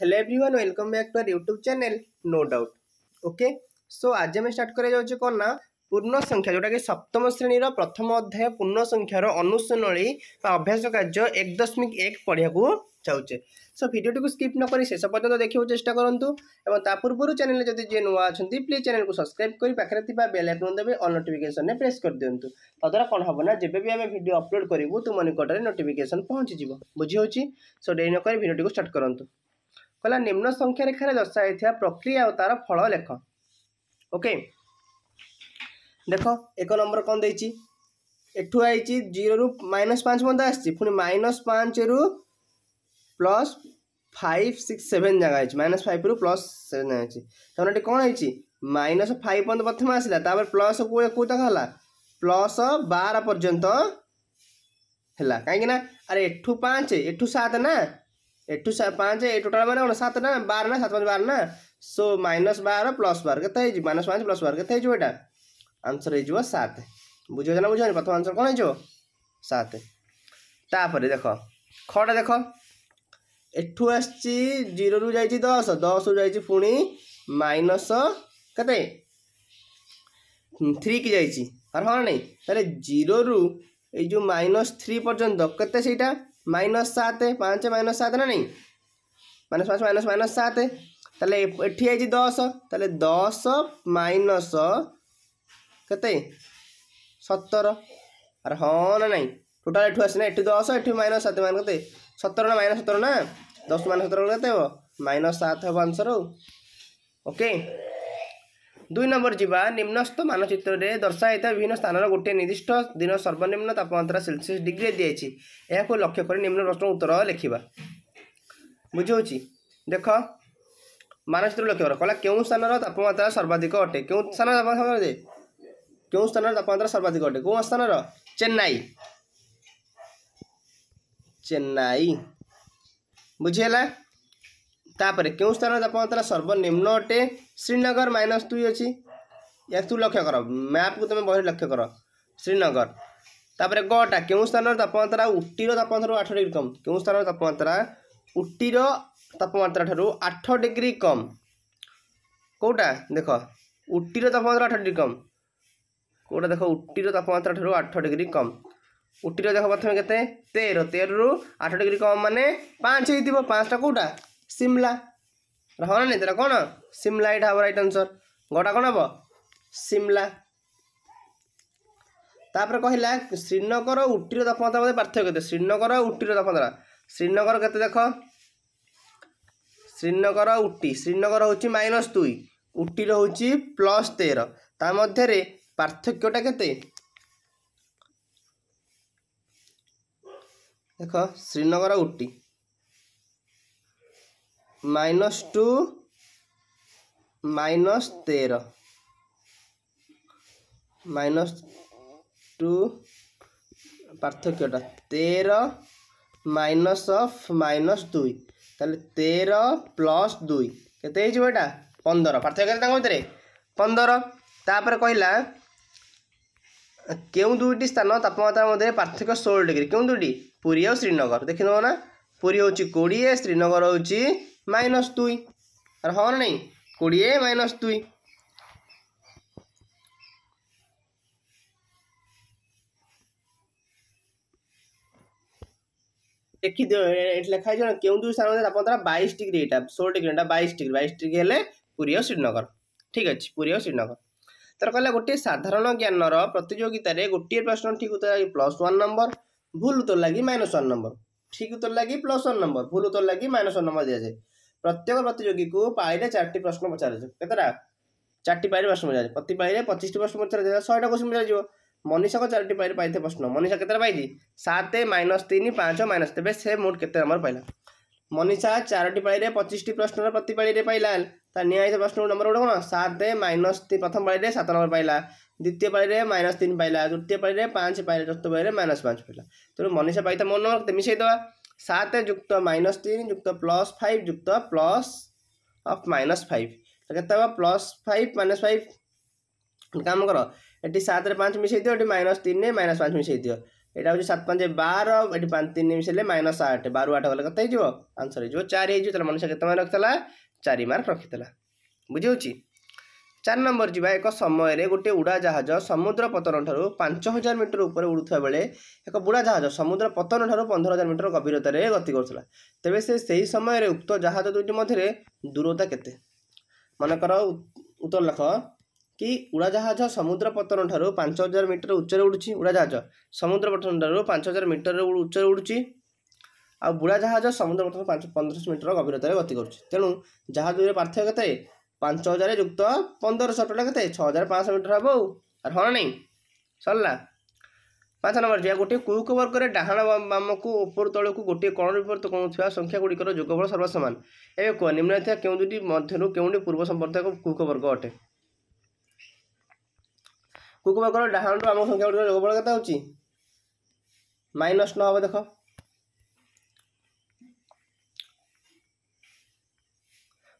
hello everyone welcome back to our YouTube channel no doubt okay so ଆଜି ଆମେ start କରାଯାଉଛି କ'ଣ ନା ପୂର୍ଣ୍ଣ ସଂଖ୍ୟା ଯେଉଁଟାକି ସପ୍ତମ ଶ୍ରେଣୀର ପ୍ରଥମ ଅଧ୍ୟାୟ ପୂର୍ଣ୍ଣ ସଂଖ୍ୟାର ଅନୁଶୀଳନୀ ବା ଅଭ୍ୟାସ କାର୍ଯ୍ୟ ଏକ ଦଶମିକ ଏକ ପଢ଼ିବାକୁ ଯାଉଛେ ସୋ ଭିଡ଼ିଓଟିକୁ ସ୍କିପ୍ ନ କରି ଶେଷ ପର୍ଯ୍ୟନ୍ତ ଦେଖିବାକୁ ଚେଷ୍ଟା କରନ୍ତୁ ଏବଂ ତା ପୂର୍ବରୁ ଚ୍ୟାନେଲ୍ରେ ଯଦି ଯିଏ ନୂଆ ଅଛନ୍ତି ପ୍ଲିଜ୍ ଚ୍ୟାନେଲ୍କୁ ସବସ୍କ୍ରାଇବ୍ କରି ପାଖରେ ଥିବା ବେଲ୍ ଆଇକନ୍ ଦେବେ ଅଲ୍ ନୋଟିଫିକେସନ୍ରେ ପ୍ରେସ୍ କରିଦିଅନ୍ତୁ ତଦ୍ୱାରା କ'ଣ ହେବ ନା ଯେବେ ବି ଆମେ ଭିଡ଼ିଓ ଅପଲୋଡ଼ କରିବୁ ତୁମ ନିକଟରେ ନୋଟିଫିକେସନ୍ ପହଞ୍ଚିଯିବ ବୁଝି ହେଉଛି ସୋ ଡେରି ନ କରି ଭିଡ଼ିଓଟିକୁ ଷ୍ଟାର୍ଟ କରନ୍ତୁ କହିଲା ନିମ୍ନ ସଂଖ୍ୟା ରେଖାରେ ଦର୍ଶାଯାଇଥିବା ପ୍ରକ୍ରିୟା ଓ ତା'ର ଫଳ ଲେଖ ଓକେ ଦେଖ ଏକ ନମ୍ବର କ'ଣ ଦେଇଛି ଏଠୁ ଆଇଛି ଜିରୋରୁ ମାଇନସ୍ ପାଞ୍ଚ ପର୍ଯ୍ୟନ୍ତ ଆସିଛି ପୁଣି ମାଇନସ୍ ପାଞ୍ଚରୁ ପ୍ଲସ୍ ফাইভ সিক্স সেভেন জায়গা হয়েছে মাইনাস ফাইভ রু প্লস সেভেন জায়গা হয়েছে তাহলে এটি কোণ হয়েছে মাইনাস ফাইভ পর্যন্ত প্রথমে আসলা তারপরে প্লস কোড়ি কেউ তাক হল প্লস বার পর্যন্ত হল কিন্তু না আরে এঠু পাঁচ এঠু সাত না एट्टू पाँच ए टोटाल मैंने कौन सात ना बार ना सात पाँच बार ना सो माइनस बार प्लस बार के माइनस पाँच प्लस बार के आंसर हो सत बुझे ना बुझे प्रथम आंसर कौन हो सत तापर देख खटा देख एठू आ जीरो रु जा दस दस रु जा पुणी माइनस कत थ्री की जाइए हाँ नहीं जीरो रु ये जो माइनस थ्री पर्यंत के માઇનસ સાત પાંચ માઇનસ સાત ના નહીં માઇનસ પાંચ માઇનસ માઇનસ સાત তাহলে এটি হয়েছে দশ তাহলে দশ মাইনস কত সতের আর হ্যাঁ না নাই টোটাল এটু আসে না এটি দশ এটি মাইনস সাত মানে কত সতের না মাইনস সতের না দশ মাইনস সতের কত হব মাইনস সাত হব আনসর ওকে দুই নম্বর যা নিম্নস্থ মানচিত্রে দর্শাইত বিভিন্ন স্থানের গোটিয়ে নির্দিষ্ট দিন সর্বনিম্ন তাপমাত্রা সেলসিয়াস ডিগ্রি দিয়েছি এখন লক্ষ্য করে নিম্ন প্রশ্ন উত্তর লেখা বুঝি দেখ মানচিত্র লক্ষ্য কর কলা কেউ স্থানর তাপমাত্রা সর্বাধিক অটে কেউ স্থান তাপমাত্রা কেউ স্থানর তাপমাত্রা সর্বাধিক অটে কেউ স্থানর চেন্নাই চেন্নাই বুঝিলা তাপরে কেউ স্থানর তাপমাত্রা সর্বনিম্ন অটে ଶ୍ରୀନଗର ମାଇନସ୍ ଦୁଇ ଅଛି ଏହାକୁ ଲକ୍ଷ୍ୟ କର ମ୍ୟାପ୍କୁ ତୁମେ ବହିରେ ଲକ୍ଷ୍ୟ କର ଶ୍ରୀନଗର ତାପରେ ଗଟା କେଉଁ ସ୍ଥାନର ତାପମାତ୍ରା ଉଟିର ତାପମାତ୍ରାରୁ ଆଠ ଡିଗ୍ରୀ କମ୍ କେଉଁ ସ୍ଥାନର ତାପମାତ୍ରା ଉଟିର ତାପମାତ୍ରା ଠାରୁ ଆଠ ଡିଗ୍ରୀ କମ୍ କେଉଁଟା ଦେଖ ଉଟିର ତାପମାତ୍ରା ଆଠ ଡିଗ୍ରୀ କମ୍ କେଉଁଟା ଦେଖ ଉଟିର ତାପମାତ୍ରା ଠାରୁ ଆଠ ଡିଗ୍ରୀ କମ୍ ଉଟିର ଦେଖ ପ୍ରଥମେ କେତେ ତେର ତେରରୁ ଆଠ ଡିଗ୍ରୀ କମ୍ ମାନେ ପାଞ୍ଚ ହେଇଥିବ ପାଞ୍ଚଟା କେଉଁଟା ସିମଲା ଏଇଟା ହେବ ନା ନାହିଁ ଏଇଟା କ'ଣ ସିମଲା ଏଇଟା ହେବ ରାଇଟ୍ ଆନ୍ସର୍ ଘଟା କ'ଣ ହେବ ସିମଲା ତାପରେ କହିଲା ଶ୍ରୀନଗର ଉଟିର ତାପମାତ୍ରା ମଧ୍ୟରେ ପାର୍ଥକ୍ୟ କେତେ ଶ୍ରୀନଗର ଉଟିର ତାପମାତ୍ରା ଶ୍ରୀନଗର କେତେ ଦେଖ ଶ୍ରୀନଗର ଉଟି ଶ୍ରୀନଗର ହେଉଛି ମାଇନସ୍ ଦୁଇ ଉଟିର ହେଉଛି ପ୍ଲସ୍ ତେର ତା ମଧ୍ୟରେ ପାର୍ଥକ୍ୟଟା କେତେ ଦେଖ Srinagar Ooty minus two minus ତେର ମାଇନସ୍ ଟୁ ପାର୍ଥକ୍ୟଟା ତେର ମାଇନସ୍ ଅଫ୍ ମାଇନସ୍ ଦୁଇ ତାହେଲେ ତେର ପ୍ଲସ୍ ଦୁଇ କେତେ ହେଇଯିବ ଏଇଟା ପନ୍ଦର ପାର୍ଥକ୍ୟ ତାଙ୍କ ଭିତରେ ପନ୍ଦର ତାପରେ କହିଲା କେଉଁ ଦୁଇଟି ସ୍ଥାନ ତାପମାତ୍ରା ମଧ୍ୟରେ ପାର୍ଥକ୍ୟ ଷୋହଳ ଡିଗ୍ରୀ କେଉଁ ଦୁଇଟି ପୁରୀ ଆଉ ଶ୍ରୀନଗର ଦେଖିଦେବ ନା ପୁରୀ ହେଉଛି କୋଡ଼ିଏ ଶ୍ରୀନଗର ହେଉଛି মাইনস দুই আর হন মানে নেই কোড়িয়ে মাইনস দুই দেখি লেখা হয়েছে কেউঝর স্থান মধ্যে তাপমাত্রা বাইশ ডিগ্রি এটা ষোলো ডিগ্রি এটা বাইশ ডিগ্রি বাইশ ডিগ্রি হলে পুরী ও শ্রীনগর ঠিক আছে পুরী ও শ্রীনগর তার কহিলা গোটিয়ে সাধারণ জ্ঞানর প্রতিযোগিতার গোটিয়ে প্রশ্ন ঠিক উত্তর লাগে প্লস ওয়ান নম্বর ভুল উত্তর লাগি মাইনস ওয়ান নম্বর ঠিক উত্তর লাগি প্লস ওয়ান নম্বর ভুল উত্তর লাগি মাইনস ওয়ান নম্বর দিয়েছে ପ୍ରତ୍ୟେକ ପ୍ରତିଯୋଗୀକୁ ପାଳିରେ ଚାରିଟି ପ୍ରଶ୍ନ ପଚରାଯିବ କେତେଟା ଚାରିଟି ପାଳିରେ ପ୍ରଶ୍ନ ପଚରାଯିବ ପ୍ରତି ପାଳିରେ ପଚିଶଟି ପ୍ରଶ୍ନ ପଚରାଯିବ ଶହେଟା କୋଶ୍ଚିନ୍ ପଚରାଯିବ ମନୀଷାଙ୍କ ଚାରିଟି ପାଳିରେ ପାଇଥିବା ପ୍ରଶ୍ନ ମନୀଷା କେତେଟା ପାଇଛି ସାତ ମାଇନସ୍ ତିନି ପାଞ୍ଚ ମାଇନସ୍ ତେବେ ସେ ମୋଟ କେତେ ନମ୍ବର ପାଇଲା ମନୀଷା ଚାରୋଟି ପାଳିରେ ପଚିଶଟି ପ୍ରଶ୍ନର ପ୍ରତି ପାଳିରେ ପାଇଲା ତା ନିଆହେଇଥିବା ପ୍ରଶ୍ନ ନମ୍ବର ଗୋଟେ କ'ଣ ସାତ ମାଇନସ୍ ପ୍ରଥମ ପାଳିରେ ସାତ ନମ୍ବର ପାଇଲା ଦ୍ୱିତୀୟ ପାଳିରେ ମାଇନସ୍ ତିନି ପାଇଲା ତୃତୀୟ ପାଳିରେ ପାଞ୍ଚ ପାଇଲା ଚତୁର୍ଥ ପାଳିରେ ମାଇନସ୍ ପାଞ୍ଚ ପାଇଲା ତେଣୁ ମନୀଷା ପାଇଥିବା ମୋ ନମ୍ବର କେତେ ମିଶାଇଦେବା সাত যুক্ত মাইনস তিন যুক্ত প্লস ফাইভ যুক্ত প্লস অফ মাইনস ফাইভ তো কেতে হব প্লস ফাইভ মাইনস ফাইভ কাম কর এটি সাতরে পাঁচ মিশাই দিও এটি মাইনস তিনে মাইনস পাঁচ মিশাই দিও এটা হচ্ছে সাত পাঁচ বার এটি পাঁচ তিন মিশাইলে মাইনস আট বার আট গেলে কত হয়ে আনসর হয়ে চারি হয়ে তাহলে মনুষ্য কেতে মার্ক রক্ষিলা চারি মার্ক রক্ষিলা বুঝি হচ্ছে ଚାରି ନମ୍ବର ଯିବା ଏକ ସମୟରେ ଗୋଟିଏ ଉଡ଼ାଜାହାଜ ସମୁଦ୍ର ପତନଠାରୁ ପାଞ୍ଚ ହଜାର ମିଟର ଉପରେ ଉଡ଼ୁଥିବା ବେଳେ ଏକ ବୁଡ଼ାଜାହାଜ ସମୁଦ୍ର ପତନଠାରୁ ପନ୍ଦର ହଜାର ମିଟର ଗଭୀରତାରେ ଗତି କରୁଥିଲା ତେବେ ସେ ସେହି ସମୟରେ ଉକ୍ତ ଜାହାଜ ଦୁଇଟି ମଧ୍ୟରେ ଦୂରତା କେତେ ମନେକର ଉତ୍ତର ଲେଖ କି ଉଡ଼ାଜାହାଜ ସମୁଦ୍ର ପତନଠାରୁ ପାଞ୍ଚ ହଜାର ମିଟର ଉଚ୍ଚରେ ଉଡ଼ୁଛି ଉଡ଼ାଜାହାଜ ସମୁଦ୍ର ପତନଠାରୁ ପାଞ୍ଚ ହଜାର ମିଟର ଉଚ୍ଚରେ ଉଡ଼ୁଛି ଆଉ ବୁଡ଼ାଜାହାଜ ସମୁଦ୍ର ପତନ ପାଞ୍ଚ ପନ୍ଦରଶହ ମିଟର ଗଭୀରତାରେ ଗତି କରୁଛି ତେଣୁ ଜାହାଜ ଦୁଇରେ ପାର୍ଥକ୍ୟ କେତେ ପାଞ୍ଚ ହଜାର ଯୁକ୍ତ ପନ୍ଦରଶହ ଟୋଟାଲ୍ କେତେ ଛଅ ହଜାର ପାଞ୍ଚଶହ ମିଟର ହେବ ଆଉ ଆରେ ହଁ ନାହିଁ ସରିଲା ପାଞ୍ଚ ନମ୍ବର ଯିବା ଗୋଟିଏ କୁକ ବର୍ଗରେ ଡାହାଣ ବାମକୁ ଉପର ତଳକୁ ଗୋଟିଏ କୋଣ ବିପରୀତ କୋଣ ଥିବା ସଂଖ୍ୟାଗୁଡ଼ିକର ଯୋଗଫଳ ସର୍ବସମାନ ଏବେ କୁହ ନିମ୍ନ ଥିବା କେଉଁ ଦୁଇଟି ମଧ୍ୟରୁ କେଉଁଟି ପୂର୍ବ ସମ୍ପର୍କ ଏକ କୁକ ବର୍ଗ ଅଟେ କୁକ ବର୍ଗର ଡାହାଣରୁ ଆମ ସଂଖ୍ୟାଗୁଡ଼ିକର ଯୋଗଫଳ କେତେ ହେଉଛି ମାଇନସ୍ ନଅ ହେବ ଦେଖ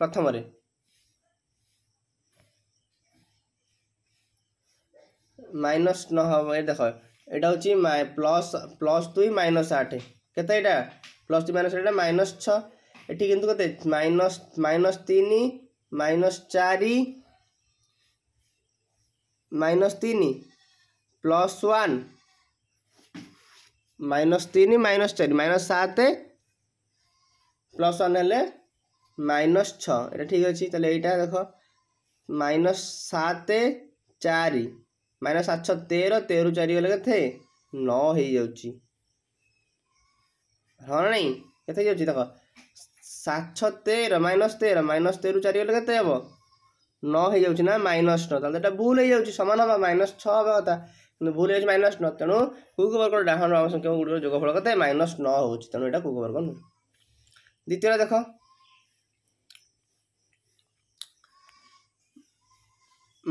ପ୍ରଥମରେ মাইনস নহব ଏ ଦେଖ ଏଇଟା ହେଉଛି ପ୍ଲସ୍ ପ୍ଲସ୍ ଦୁଇ ମାଇନସ୍ ଆଠ କେତେ ଏଇଟା ପ୍ଲସ୍ ଦୁଇ ମାଇନସ୍ ଏଇଟା ମାଇନସ୍ ଛଅ ଏଠି କିନ୍ତୁ କେତେ ମାଇନସ୍ ମାଇନସ୍ ତିନି ମାଇନସ୍ ଚାରି ମାଇନସ୍ ତିନି ପ୍ଲସ୍ ୱାନ୍ ମାଇନସ୍ ତିନି ମାଇନସ୍ ଚାରି ମାଇନସ୍ ସାତ ପ୍ଲସ୍ ୱାନ୍ ହେଲେ ମାଇନସ୍ ଛଅ ଏଇଟା ଠିକ୍ ଅଛି ତାହେଲେ ଏଇଟା ଦେଖ ମାଇନସ୍ ସାତ ଚାରି माइनस आठ छः तेरह तेरह चारि गले के नौ हाँ ना कत देख सात छः तेरह माइनस तेरह माइनस तेरह चारि गले के हे नौ ना माइनस नौ तेल तो भूल हो जाऊँ सामान हम माइनस छः हवा कथा କିନ୍ତୁ ଭୁଲ ହେଇଛି ମାଇନସ୍ ନଅ ତେଣୁ କୁକୁ ବର୍ଗ ଡାହାଣ ସଂଖ୍ୟା ଗୁଡ଼ିକର ଯୋଗଫଳ କେତେ ମାଇନସ୍ ନଅ ହେଉଛି ତେଣୁ ଏଇଟା କୁକୁ ବର୍ଗ ନୁହେଁ ଦ୍ୱିତୀୟଟା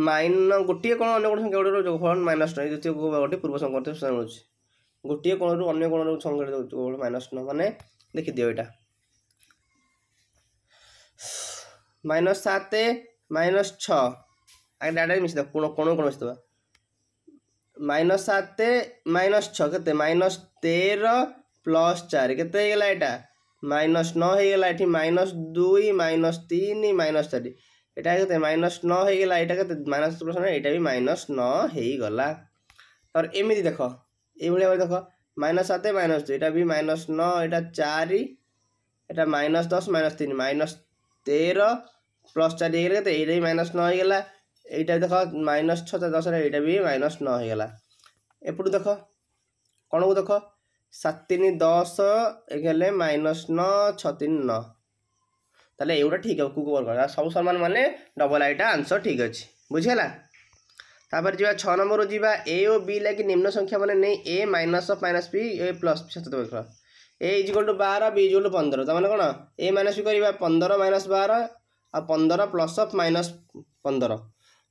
ମାଇନ ଗୋଟିଏ କୋଣ ଅନ୍ୟ କୋଣ ସଂଖ୍ୟା ଗୋଟେ ଫଳ ମାଇନସ୍ ନଅ ଦ୍ୱିତୀୟ ଗୋଟେ ପୂର୍ବ ସଂକ୍ରାନ୍ତି ସୂଚନା ମିଳୁଛି ଗୋଟିଏ କୋଣରୁ ଅନ୍ୟ କୋଣରୁ ସଂଖ୍ୟା ଯୋଗ ମାଇନସ୍ ନଅ ମାନେ ଦେଖିଦିଅ ଏଇଟା ମାଇନସ୍ ସାତ ମାଇନସ୍ ଛଅ ଆଗେ ଡାଇରେକ୍ଟ ମିଶିଦେବା କୋଣ କୋଣ କୋଣ ମିଶିଦେବା ମାଇନସ୍ ସାତ ମାଇନସ୍ ଛଅ କେତେ ମାଇନସ୍ ତେର ପ୍ଲସ୍ ଚାରି କେତେ ହେଇଗଲା ଏଇଟା ମାଇନସ୍ ନଅ ହେଇଗଲା ଏଠି ମାଇନସ୍ ଦୁଇ ମାଇନସ୍ ତିନି ମାଇନସ୍ ଚାରି এটা କେତେ ମାଇନସ୍ ନଅ ହେଇଗଲା ଏଇଟା କେତେ ମାଇନସ୍ ପ୍ରଶ୍ନ ଏଇଟା ବି ମାଇନସ୍ ନଅ ହେଇଗଲା ତାପରେ ଏମିତି ଦେଖ ଏଇଭଳି ଭାବରେ ଦେଖ ମାଇନସ୍ ସାତ ମାଇନସ୍ ଦୁଇ ଏଇଟା ବି ମାଇନସ୍ ନଅ ଏଇଟା ଚାରି ଏଇଟା ମାଇନସ୍ ଦଶ ମାଇନସ୍ ତିନି ମାଇନସ୍ ତେର ପ୍ଲସ୍ ଚାରି ହେଇଗଲା କେତେ ଏଇଟା ବି ମାଇନସ୍ ନଅ ହେଇଗଲା ଏଇଟା ଦେଖ ମାଇନସ୍ ଛଅ ଦଶରେ ଏଇଟା ବି ମାଇନସ୍ ନଅ ହେଇଗଲା ଏପଟୁ ଦେଖ କ'ଣକୁ ଦେଖ ସାତ ତିନି ଦଶ ହେଲେ ମାଇନସ୍ ନଅ ଛଅ ତିନି ନଅ ତାହେଲେ ଏଗୁଡ଼ା ଠିକ୍ ହେବ କୁକୁ ବର୍ଗ ସବୁ ସମାନ ମାନେ ଡବଲ୍ ଆଇଟା ଆନ୍ସର୍ ଠିକ୍ ଅଛି ବୁଝିହେଲା ତାପରେ ଯିବା ଛଅ ନମ୍ବରରୁ ଯିବା ଏ ଓ ବି ଲାଗି ନିମ୍ନ ସଂଖ୍ୟାମାନେ ନେଇ A minus of minus B A plus ସତତ ବିକଳ ଏ ଇଜିକ୍ୱାଲ୍ ଟୁ ବାର ବି ଇଜିକ୍ୱାଲ୍ ଟୁ ପନ୍ଦର ତାମାନେ କ'ଣ ଏ ମାଇନସ୍ ବି କରିବା ପନ୍ଦର ମାଇନସ୍ ବାର ଆଉ ପନ୍ଦର ପ୍ଲସ୍ ଅଫ୍ ମାଇନସ୍ ପନ୍ଦର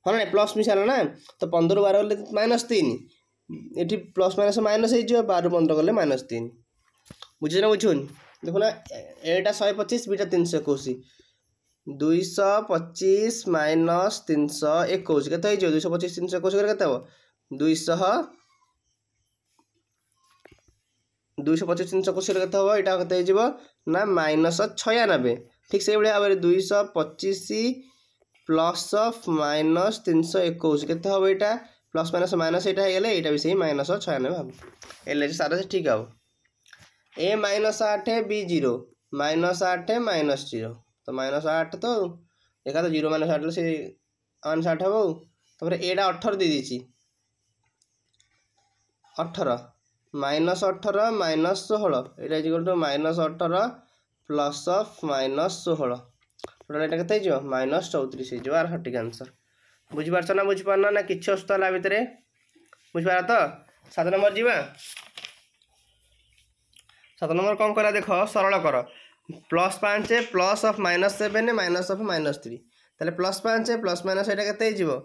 ହଁ ନା ପ୍ଲସ୍ ମିଶାଲା ନା ତ ପନ୍ଦରରୁ ବାର ଗଲେ ମାଇନସ୍ ତିନି ଏଠି ପ୍ଲସ୍ ମାଇନସ୍ ମାଇନସ୍ ହେଇଯିବ ବାରରୁ ପନ୍ଦର ଗଲେ ମାଇନସ୍ ତିନି ବୁଝୁଛ ନା ବୁଝୁନି দেখুন এটা শহে পঁচিশ বিটা তিনশো একুশ দুইশহ পঁচিশ মাইনস তিনশো একুশ কেতে হয়েছে দুইশো পঁচিশ তিনশো একুশ করে কেতে হব দুইশহ দুইশো পঁচিশ তিনশো একুশ করে কেতে হব এটা কেতে হয়েযিব না মাইনস ছয়ানবে ঠিক সেইভাবে ভাবে দুইশহ পঁচিশ প্লস অফ মাইনস তিনশো একুশ কেতে হব এটা প্লস মাইনস মাইনস এটা হয়ে গেলে এটা বি সেই মাইনস ছয়ানবে হব এলে সারা ঠিক হব ए माइनस आठ है बी जीरो माइनस आठ है माइनस जीरो तो माइनस आठ तो देखा तो जीरो माइनस आठ से माइनस आठ हे তাপরে এটা অঠর দিয়ে দিয়েছি অঠর মাইনস অঠর মাইনস ষোহল এটা ইজ টু মাইনস অঠর প্লস অফ মাইনস ষোহল টোটাল এটা কত হয়ে মাইনস চৌত্রিশ হয়ে আর সঠিক আনসর বুঝিপারছ না বুঝিপার না কিছু অসুস্থ হল ভিতরে বুঝিপার তো সাত নম্বর যা সাত নম্বর কম করা দেখো সরল কর প্লস পাঁচ plus of minus seven minus of minus three তাহলে প্লস পাঁচ প্লস মাইনস এটা কেতে হয়ে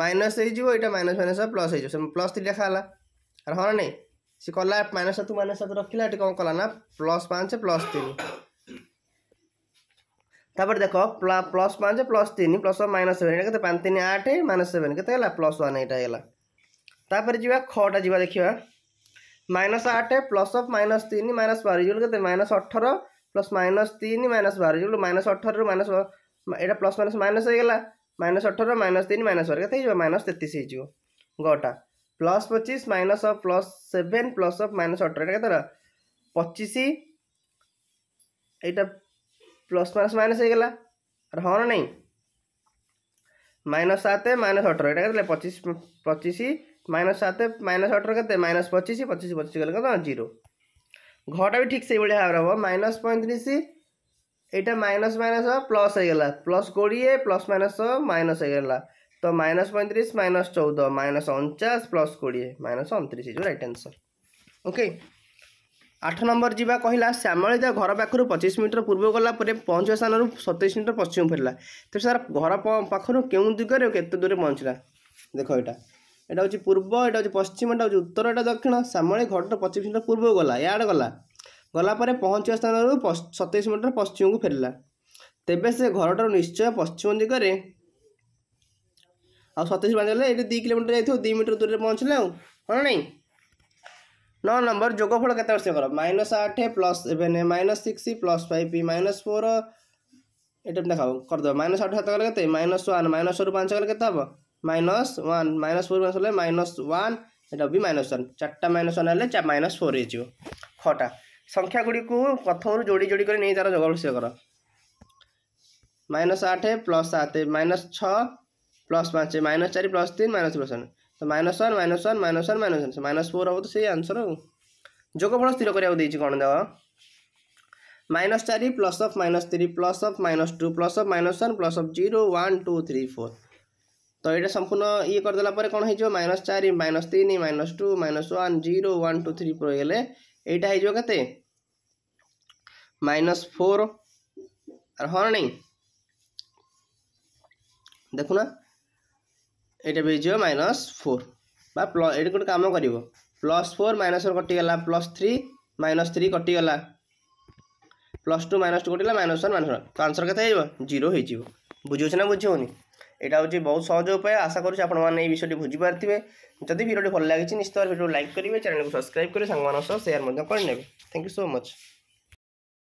মাইনস হয়ে এটা মাইনস মাইনস প্লস হয়ে প্লস থ্রি লেখা হল আর হ্যাঁ না সে কলা মাইনস সাত মাইনস সাত রখিলা এটি কম কলা না প্লস পাঁচ প্লস তিন তাপরে দেখ প্লস পাঁচ প্লস তিন প্লস মাইনস সেভেন এটা কেতে পাঁচ তিন আট মাইনস সেভেন কেতে গেল প্লস ওয়ান এটা গেল তাপরে যা খটা যা দেখা माइनस आठ प्लस अफ माइनस तीन माइनस बार इजिकल के माइनस अठर प्लस माइनस तीन माइनस बार इजिकल माइनस अठर माइनस यहाँ प्लस माइनस माइनस होगा माइनस अठर माइनस तीन माइनस बार के माइनस तेतीस हो गटा प्लस पचिश minus of plus seven plus of minus अठर यहाँ पचिश यहाँ प्लस माइनस माइनस होगा हाँ ना नहीं माइनस सात माइनस अठर यहाँ पचिश पचिश ମାଇନସ୍ ସାତ ମାଇନସ୍ ଅଠର କେତେ ମାଇନସ୍ ପଚିଶ ପଚିଶ ପଚିଶ ଗଲେ କ'ଣ ଜିରୋ ଘଟା ବି ଠିକ୍ ସେଇଭଳିଆ ଭାବରେ ହେବ ମାଇନସ୍ ପଇଁତିରିଶ ଏଇଟା ମାଇନସ୍ ମାଇନସ୍ ପ୍ଲସ୍ ହେଇଗଲା ପ୍ଲସ୍ କୋଡ଼ିଏ ପ୍ଲସ୍ ମାଇନସ୍ ମାଇନସ୍ ହେଇଗଲା ତ ମାଇନସ୍ ପଇଁତିରିଶ ମାଇନସ୍ ଚଉଦ ମାଇନସ୍ ଅଣଚାଶ ପ୍ଲସ୍ କୋଡ଼ିଏ ମାଇନସ୍ ଅଣତିରିଶ ହେଇଯିବ ରାଇଟ୍ ଆନ୍ସର୍ ଓକେ ଆଠ ନମ୍ବର ଯିବା କହିଲା ଶ୍ୟାମଳିତା ଘର ପାଖରୁ ପଚିଶ ମିନିଟର ପୂର୍ବ ଗଲା ପରେ ପହଞ୍ଚିବା ସ୍ଥାନରୁ ସତେଇଶ ମିନିଟର ପଶ୍ଚିମ ଫେରିଲା ତେବେ ସାର୍ ଘର ପାଖରୁ କେଉଁ ଦିଗରେ କେତେ ଦୂରରେ ପହଞ୍ଚିଲା ଦେଖ ଏଇଟା এটা হচ্ছে পূর্ব এটা হচ্ছে পশ্চিম এটা হচ্ছে উত্তর এটা দক্ষিণ সাময়িক ঘটনা পঁচিশ মিটার পূর্বକୁ গলা ইয়াଡ଼େ ଗଲା ଗଲା ପରେ ପହଞ୍ଚିବା ସ୍ଥାନରୁ ସତେଇଶ ମିଟର ପଶ୍ଚିମକୁ ଫେରିଲା ତେବେ ସେ ଘରଟାରୁ ନିଶ୍ଚୟ ପଶ୍ଚିମ ଦିଗରେ ଆଉ ସତେଇଶ ବାନ୍ଧିଲେ ଏଠି ଦୁଇ କିଲୋମିଟର ଯାଇଥିବ ଦୁଇ ମିଟର ଦୂରରେ ପହଞ୍ଚିଲେ ଆଉ ହଁ ନାଇଁ ନଅ ନମ୍ବର ଯୋଗଫଳ କେତେ ବର୍ଷଙ୍କର ମାଇନସ୍ ଆଠ plus seven minus six plus five minus four ଏଇଟା ଦେଖାବ କରିଦେବ ମାଇନସ୍ ଆଠ ସାତ ଗଲେ କେତେ ମାଇନସ୍ ୱାନ୍ ମାଇନସ୍ ୱାନ୍ ପାଞ୍ଚ ଗଲେ କେତେ ହେବ minus one minus four minus হলে মাইনাস ওয়ান এটা ବି ମାଇନସ୍ ୱାନ୍ ଚାରିଟା ମାଇନସ୍ ୱାନ୍ ହେଲେ ମାଇନସ୍ ଫୋର୍ ହେଇଯିବ ଛଅଟା ସଂଖ୍ୟାଗୁଡ଼ିକୁ ପ୍ରଥମରୁ ଯୋଡ଼ି ଯୋଡ଼ି କରି ନେଇ ତା'ର ଯୋଗାବଶ୍ୟ କର ମାଇନସ୍ ଆଠ ପ୍ଲସ୍ ସାତ ମାଇନସ୍ ଛଅ ପ୍ଲସ୍ ପାଞ୍ଚ ମାଇନସ୍ ଚାରି ପ୍ଲସ୍ ତିନି ମାଇନସ୍ ପ୍ଲସ୍ ୱାନ୍ ତ minus one minus one minus one minus one minus four ହେବ ତ ସେଇ ଆନ୍ସର୍ ଆଉ ଯୋଗଫଳ ସ୍ଥିର କରିବାକୁ ଦେଇଛି କ'ଣ ଦେବ ମାଇନସ୍ ଚାରି plus of minus three plus of minus two plus of minus one plus of zero one two three four তো এটা সম্পূর্ণ ইয়ে করেদেলা পরে কোণ হয়ে মাইনস চারি মাইনস তিন minus two minus one zero one two three four হয়ে এইটা হয়ে কেতে মাইনস ফোর আর হ্যাঁ নেই দেখুন এটা বি হয়ে মাইনস ফোর বা প্লস এটা গোটে কাম করব প্লস ফোর মাইনস ফোর কটিগলা প্লস থ্রি মাইনস থ্রি কটিগলা প্লস টু মাইনস টু কটিগলা মাইনস ওয়ান মাইনস ওয়ান তো আনসর কেতে হয়ে যাব জিরো হয়ে যাব বুঝি না বুঝি হওনি এটা হচ্ছে বহু সহজ উপায় আশা করছি আপনার এই বিষয়টি বুঝিপারে যদি ভিডিওটি ভালো লাগে নিশ্চয় ভিডিও লাইক করবে চ্যানেলকে সবসক্রাইব করে সাংবাদ সহ সেয়ার করে নেবে থ্যাংক ইউ সো মচ